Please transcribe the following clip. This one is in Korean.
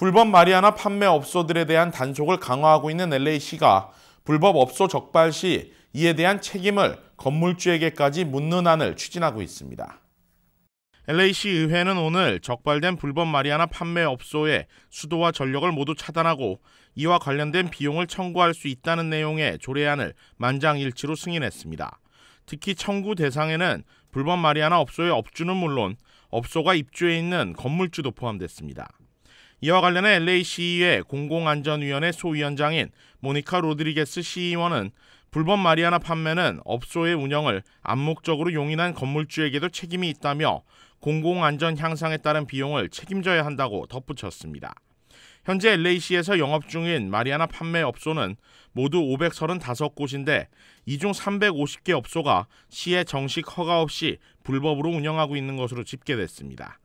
불법 마리아나 판매 업소들에 대한 단속을 강화하고 있는 LA시가 불법 업소 적발 시 이에 대한 책임을 건물주에게까지 묻는 안을 추진하고 있습니다. LA시 의회는 오늘 적발된 불법 마리아나 판매 업소에 수도와 전력을 모두 차단하고 이와 관련된 비용을 청구할 수 있다는 내용의 조례안을 만장일치로 승인했습니다. 특히 청구 대상에는 불법 마리아나 업소의 업주는 물론 업소가 입주해 있는 건물주도 포함됐습니다. 이와 관련해 LAC의 공공안전위원회 소위원장인 모니카 로드리게스 시의원은 불법 마리아나 판매는 업소의 운영을 암묵적으로 용인한 건물주에게도 책임이 있다며 공공안전 향상에 따른 비용을 책임져야 한다고 덧붙였습니다. 현재 LAC에서 영업 중인 마리아나 판매 업소는 모두 535곳인데 이 중 350개 업소가 시의 정식 허가 없이 불법으로 운영하고 있는 것으로 집계됐습니다.